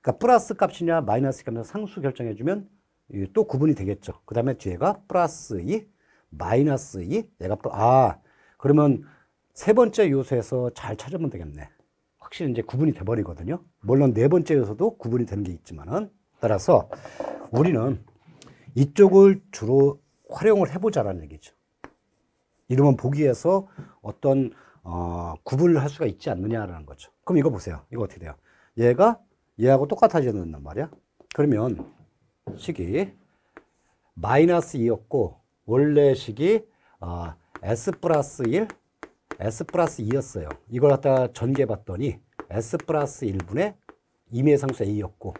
그러니까 플러스 값이냐 마이너스 값이냐 상수 결정해주면 또 구분이 되겠죠. 그 다음에 뒤에가 플러스 2, 마이너스 2, 얘가 또, 아, 그러면 세 번째 요소에서 잘 찾으면 되겠네. 확실히 이제 구분이 돼버리거든요. 물론 네 번째 요소도 구분이 되는 게 있지만은 따라서 우리는 이쪽을 주로 활용을 해보자라는 얘기죠. 이러면 보기에서 어떤 어, 구분을 할 수가 있지 않느냐라는 거죠. 그럼 이거 보세요. 이거 어떻게 돼요? 얘가 얘하고 똑같아지는단 말이야. 그러면 식이 마이너스 2였고 원래 식이 아, S 플러스 1, S 플러스 2였어요. 이걸 갖다 전개 봤더니 S 플러스 1분의 임의상수 A였고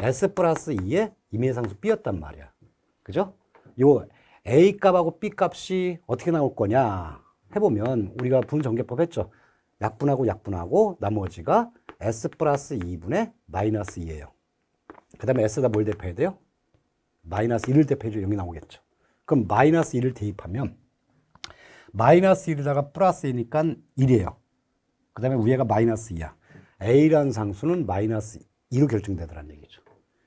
S 플러스 2의 임의상수 B였단 말이야. 그죠? 요 A 값하고 B 값이 어떻게 나올 거냐 해보면 우리가 분전개법 했죠. 약분하고 약분하고 나머지가 s 플러스 2분의 마이너스 2예요. 그 다음에 s가 뭘 대표해야 돼요? 마이너스 1을 대표해줘 여기 나오겠죠. 그럼 마이너스 1을 대입하면 마이너스 1에다가 플러스 2니까 1이에요. 그 다음에 위에가 마이너스 2야. a라는 상수는 마이너스 2로 결정되더라는 얘기죠.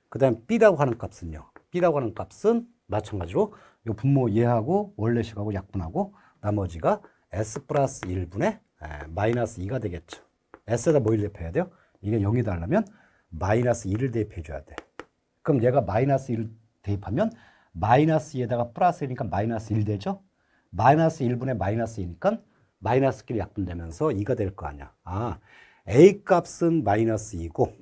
그 다음 b라고 하는 값은요. b라고 하는 값은 마찬가지로 요 분모 얘하고 원래식하고 약분하고 나머지가 s 플러스 1분의 마이너스 2가 되겠죠. S에다 뭘 뭐 대입해야 돼요? 이게 0이 달라면 마이너스 1을 대입해 줘야 돼. 그럼 얘가 마이너스 1을 대입하면 마이너스 2에다가 플러스 1이니까 마이너스 1 되죠? 마이너스 1분의 마이너스 2니까 마이너스끼리 약분되면서 2가 될 거 아니야. 아, A 값은 마이너스 2고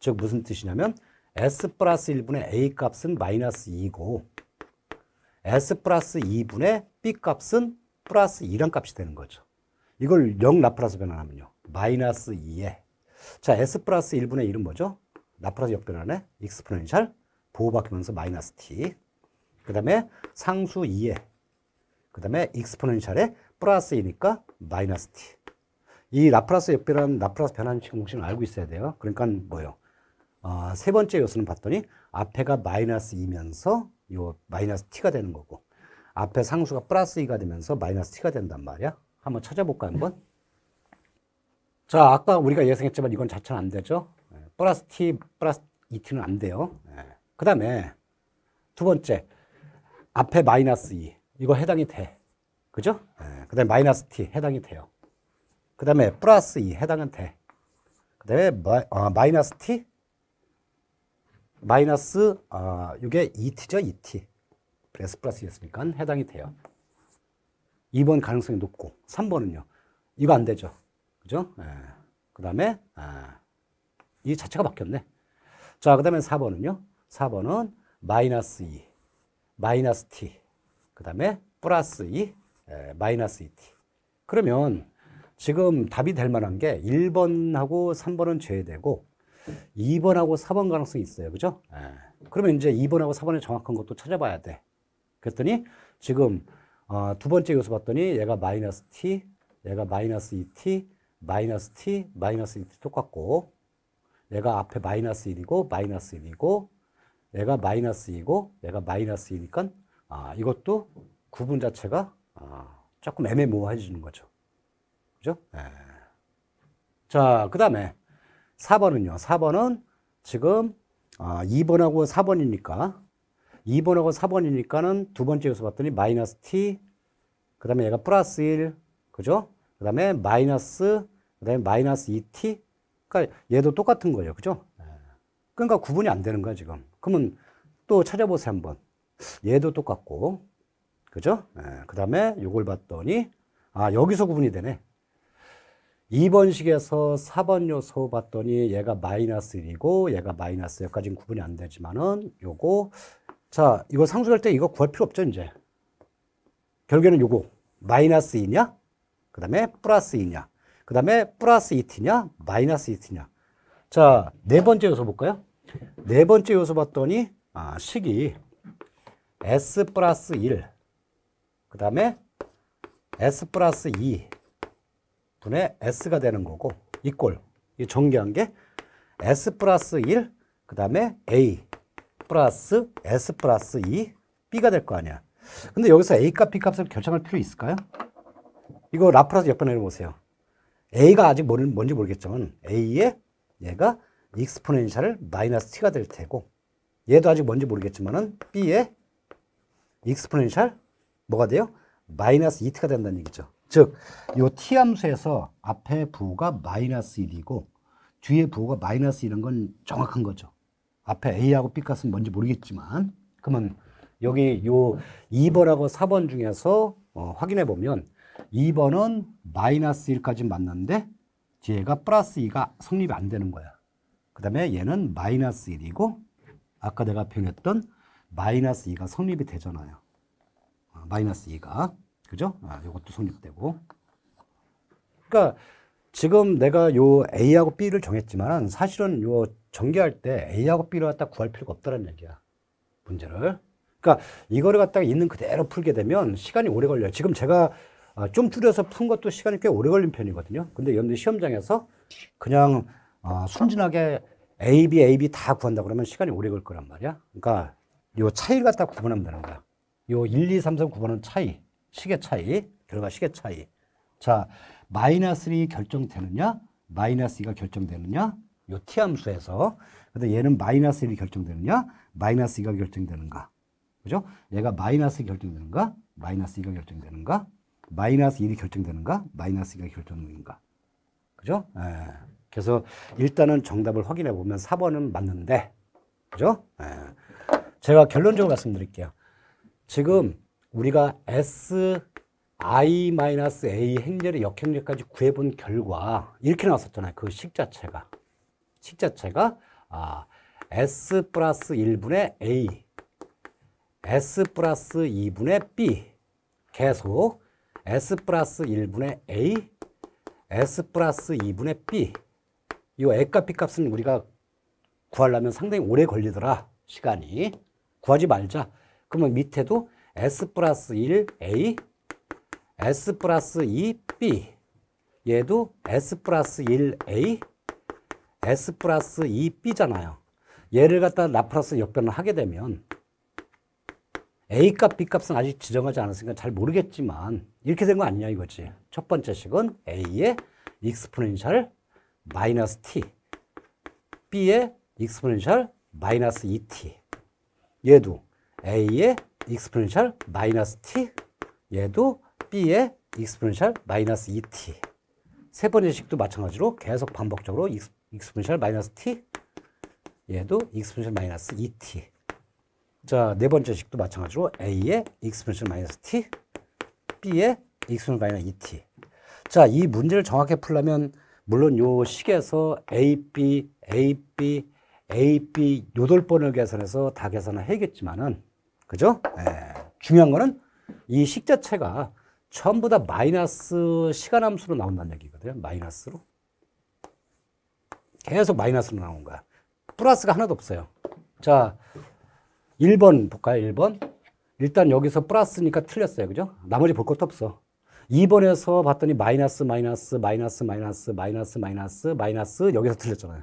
즉 무슨 뜻이냐면 S 플러스 1분의 A 값은 마이너스 2고 S 플러스 2분의 B 값은 플러스 2란 값이 되는 거죠. 이걸 0 라플라스 변환하면요. 마이너스 2에 자 s 플러스 1분의 1은 뭐죠? 라플라스 역변환에 익스포넨셜 보호바뀌면서 마이너스 t 그 다음에 상수 2에 그 다음에 익스포넨셜에 플러스 2니까 마이너스 t 이 라플라스 역변환, 라플라스 변환식 공식을 알고 있어야 돼요. 그러니까 뭐예요? 어, 세 번째 요소는 봤더니 앞에가 마이너스 2면서 요 마이너스 t가 되는 거고 앞에 상수가 플러스 2가 되면서 마이너스 t가 된단 말이야. 한번 찾아볼까 한번? 자, 아까 우리가 예상했지만 이건 자체는 안 되죠. 예, 플러스 t 플러스 2t는 안 돼요. 예. 그 다음에 두 번째 앞에 마이너스 2 e. 이거 해당이 돼. 그죠? 예, 그 다음에 마이너스 t 해당이 돼요. 그 다음에 플러스 2 e 해당은 돼. 그 다음에 어, 마이너스 t 마이너스 어, 이게 2t죠 2t. 그래서 플러스 였으니까 해당이 돼요. 2번 가능성이 높고 3번은요. 이거 안 되죠. 그죠? 예. 그 다음에 아, 이 자체가 바뀌었네. 자, 그 다음에 4번은요. 4번은 마이너스 2, 마이너스 t, 그 다음에 플러스 2, 에, 예, 마이너스 2t. 그러면 지금 답이 될 만한 게 1번하고 3번은 제외되고 2번하고 4번 가능성이 있어요. 그죠? 에. 예. 그러면 이제 2번하고 4번의 정확한 것도 찾아봐야 돼. 그랬더니 지금 어, 두 번째 요소 봤더니 얘가 마이너스 t, 얘가 마이너스 2t, 마이너스 t, 마이너스 1 똑같고 내가 앞에 마이너스 1이고 마이너스 1이고 내가 마이너스 2고 내가 마이너스 2니까 아, 이것도 구분 자체가 아, 조금 애매모호해지는 거죠. 그죠? 네. 자, 그 다음에 4번은요. 4번은 지금 아, 2번하고 4번이니까 2번하고 4번이니까는 두 번째에서 봤더니 마이너스 t 그 다음에 얘가 플러스 1 그죠? 그 다음에 마이너스 그다음에 마이너스 2t. 그러니까 얘도 똑같은 거예요. 그죠? 예. 그러니까 구분이 안 되는 거야, 지금. 그러면 또 찾아보세요, 한번. 얘도 똑같고. 그죠? 예. 그다음에 요걸 봤더니 아, 여기서 구분이 되네. 2번식에서 4번 요소 봤더니 얘가 마이너스 1이고 얘가 마이너스 여기까지는 구분이 안 되지만은 요거 자 이거 상수할 때 이거 구할 필요 없죠 이제 결국에는 요거 마이너스 2냐 그 다음에 플러스 2냐 그 다음에 플러스 이트냐 마이너스 이트냐 자, 네 번째 요소 볼까요? 네 번째 요소 봤더니 아, 식이 S 플러스 1, 그 다음에 S 플러스 2 분의 S가 되는 거고 이꼴, 이 정리한 게 S 플러스 1, 그 다음에 A 플러스 S 플러스 2, B가 될 거 아니야. 근데 여기서 A값, B값을 결정할 필요 있을까요? 이거 라플라스 옆에 내려보세요. a가 아직 뭔지 모르겠지만 a의 얘가 익스포넨셜을 마이너스 t가 될 테고 얘도 아직 뭔지 모르겠지만 b의 익스포넨셜 뭐가 돼요? 마이너스 2t가 된다는 얘기죠. 즉, 요 t 함수에서 앞에 부호가 마이너스 1이고 뒤에 부호가 마이너스 이런 건 정확한 거죠. 앞에 a하고 b 값은 뭔지 모르겠지만 그러면 여기 요 2번하고 4번 중에서 어, 확인해 보면 2번은 마이너스 1까지 맞는데 뒤에가 플러스 2가 성립이 안 되는 거야. 그 다음에 얘는 마이너스 1이고 아까 내가 표현했던 마이너스 2가 성립이 되잖아요. 어, 마이너스 2가. 그죠? 아, 이것도 성립되고. 그러니까 지금 내가 요 A하고 B를 정했지만 사실은 요 전개할 때 A하고 B를 갖다 구할 필요가 없다는 얘기야. 문제를. 그러니까 이거를 갖다가 있는 그대로 풀게 되면 시간이 오래 걸려요. 지금 제가 아, 좀 줄여서 푼 것도 시간이 꽤 오래 걸린 편이거든요. 근데 여러분들 시험장에서 그냥 아, 순진하게 A, B, A, B 다 구한다 그러면 시간이 오래 걸 거란 말이야. 그러니까 요 차이를 갖다 구분하면 되는 거야. 요 1, 2, 3, 4, 9번은 차이, 시계 차이, 결과 시계 차이. 자, 마이너스 2 결정되느냐, 마이너스 2가 결정되느냐, 요 t 함수에서. 근데 얘는 마이너스 1이 결정되느냐, 마이너스 2가 결정되는가. 그죠? 얘가 마이너스 2 결정되는가, 마이너스 2가 결정되는가. 마이너스 1이 결정되는가? 마이너스 2가 결정되는가? 그죠? 예. 그래서 일단은 정답을 확인해 보면 4번은 맞는데, 그죠? 예. 제가 결론적으로 말씀드릴게요. 지금 우리가 S i-a 행렬의 역행렬까지 구해본 결과 이렇게 나왔었잖아요. 그 식 자체가 식 자체가 아, s 플러스 1분의 a, s 플러스 2분의 b 계속 s 플러스 1분의 a, s 플러스 2분의 b 이 a값 b값은 우리가 구하려면 상당히 오래 걸리더라 시간이 구하지 말자 그러면 밑에도 s 플러스 1 a, s 플러스 2 b 얘도 s 플러스 1 a, s 플러스 2b잖아요 얘를 갖다 라플러스 역변을 하게 되면 A값, B값은 아직 지정하지 않았으니까 잘 모르겠지만 이렇게 된 거 아니냐 이거지. 첫 번째 식은 A의 익스포넨셜 마이너스 T, B의 익스포넨셜 마이너스 2T. 얘도 A의 익스포넨셜 마이너스 T, 얘도 B의 익스포넨셜 마이너스 2T. 세 번째 식도 마찬가지로 계속 반복적으로 익스, 익스포넨셜 마이너스 T, 얘도 익스포넨셜 마이너스 2T. 자, 네 번째 식도 마찬가지로 A의 익스프레션 마이너스 T, B의 익스프레션 마이너스 ET. 자, 이 문제를 정확히 풀려면 물론 요 식에서 AB, AB, AB 여덟 번을 계산해서 다 계산을 해야겠지만은 그죠? 예. 중요한 거는 이 식 자체가 전부 다 마이너스 시간 함수로 나온다는 얘기거든요. 마이너스로. 계속 마이너스로 나온 거야. 플러스가 하나도 없어요. 자, 1번 볼까요? 1번. 일단 여기서 플러스니까 틀렸어요. 그죠? 나머지 볼 것도 없어. 2번에서 봤더니 마이너스, 마이너스, 마이너스, 마이너스, 마이너스, 마이너스, 마이너스, 여기서 틀렸잖아요.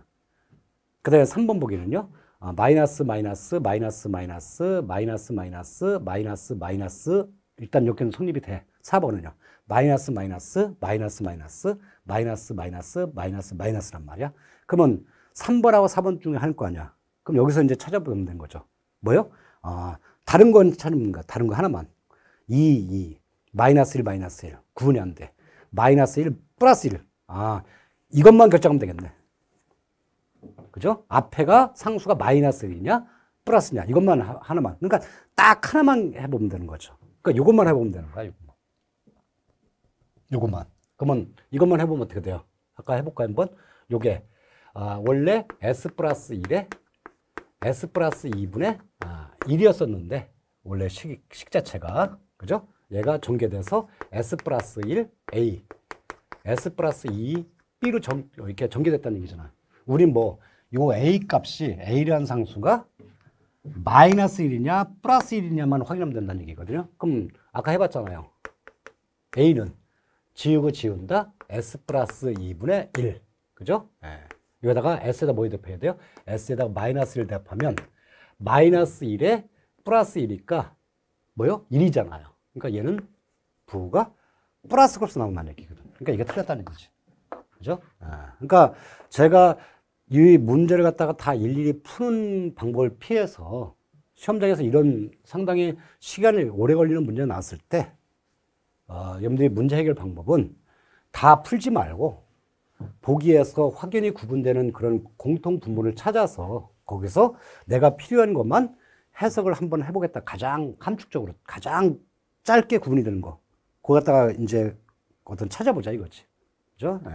그 다음에 3번 보기는요. 아, 마이너스, 마이너스, 마이너스, 마이너스, 마이너스, 마이너스, 마이너스, 마이너스. 일단 여기는 성립이 돼. 4번은요. 마이너스, 마이너스, 마이너스, 마이너스, 마이너스, 마이너스, 마이너스, 마이너스란 말이야. 그러면 3번하고 4번 중에 할 거 아니야. 그럼 여기서 이제 찾아보면 된 거죠. 뭐요? 아, 다른 건 찾는가? 다른 거 하나만. 2, 2. 마이너스 1, 마이너스 1. 구분이 안 돼. 마이너스 1, 플러스 1. 아, 이것만 결정하면 되겠네. 그죠? 앞에가 상수가 마이너스 1이냐, 플러스냐. 이것만 하, 하나만. 그러니까 딱 하나만 해보면 되는 거죠. 그러니까 이것만 해보면 되는 거야, 이것만. 이것만. 그러면 이것만 해보면 어떻게 돼요? 아까 해볼까요, 한번? 요게. 아, 원래 S 플러스 1에 S 플러스 2분의 아, 1이었었는데 원래 식, 식 자체가 그죠? 얘가 전개돼서 S 플러스 1 A S 플러스 2 B로 전, 이렇게 전개됐다는 얘기잖아 우린 뭐요 A 값이 A라는 상수가 마이너스 1이냐 플러스 1이냐만 확인하면 된다는 얘기거든요 그럼 아까 해봤잖아요 A는 지우고 지운다 S 플러스 2분의 1 그죠? 네. 여기다가 S에다 뭐 대표해야 돼요? S에다가 마이너스 1 대표하면 마이너스 1에 플러스 1이니까 뭐요? 1이잖아요. 그러니까 얘는 부가 플러스 값으로 나오면 안 되거든. 그러니까 이게 틀렸다는 거지. 그죠? 아, 그러니까 제가 이 문제를 갖다가 다 일일이 푸는 방법을 피해서 시험장에서 이런 상당히 시간이 오래 걸리는 문제가 나왔을 때 어, 여러분들이 문제 해결 방법은 다 풀지 말고 보기에서 확연히 구분되는 그런 공통 분모를 찾아서 거기서 내가 필요한 것만 해석을 한번 해보겠다. 가장 함축적으로 가장 짧게 구분이 되는 거. 그거 갖다가 이제 어떤 찾아보자 이거지. 그죠? 예.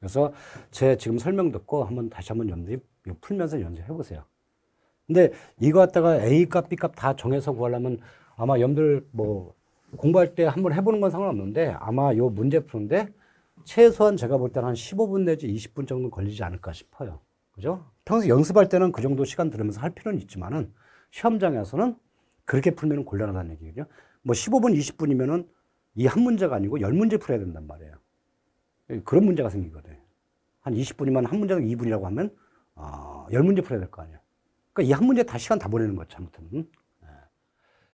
그래서 제 지금 설명 듣고 한번 다시 한번 연습 풀면서 연습해 보세요. 근데 이거 갖다가 A 값, B 값 다 정해서 구하려면 아마 염들 뭐 공부할 때 한번 해보는 건 상관없는데 아마 요 문제 푸는데 최소한 제가 볼 때는 한 15분 내지 20분 정도 걸리지 않을까 싶어요. 그죠? 평소 연습할 때는 그 정도 시간 들으면서 할 필요는 있지만은 시험장에서는 그렇게 풀면 곤란하다는 얘기거뭐 15분, 20분이면은 이 한 문제가 아니고 1문제 풀어야 된단 말이에요. 예, 그런 문제가 생기거든한 20분이면 한 문제당 2분이라고 하면 어, 아, 1문제 풀어야 될 거 아니에요. 그러니까 이 한 문제 다 시간 다 보내는 거죠, 잘못하